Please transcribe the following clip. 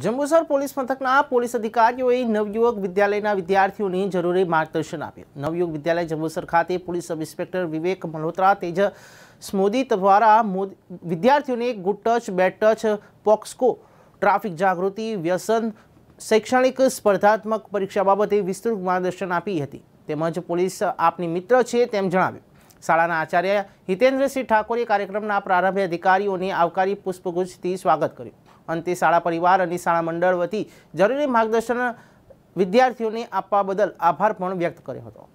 Jambusar police મથકના police અધિકારીઓએ નવયુવક વિદ્યાલયના વિદ્યાર્થીઓની જરૂરી માર્ગદર્શન આપ્યું નવયુવક વિદ્યાલય જંબુસર ખાતે police sub inspector Vivek Malhotra તેજ સ્મોદી દ્વારા વિદ્યાર્થીઓને good touch bad touch POCSO traffic જાગૃતિ વ્યસન શૈક્ષણિક સ્પર્ધાત્મક પરીક્ષા બાબતે વિસ્તૃત માર્ગદર્શન આપી હતી તેમજ પોલીસ આપની મિત્ર છે તેમ જણાવ્યું શાળાના આચાર્ય હિતેન્દ્રસિંહ ઠાકોરે કાર્યક્રમના પ્રારંભે અધિકારીઓને આવકારી પુષ્પગુચ્છથી સ્વાગત કર્યું અંતે શાળા પરિવાર અને શાળા મંડળ વતી જરૂરી માર્ગદર્શન વિદ્યાર્થીઓને આપવા બદલ આભાર પણ વ્યક્ત કર્યો હતો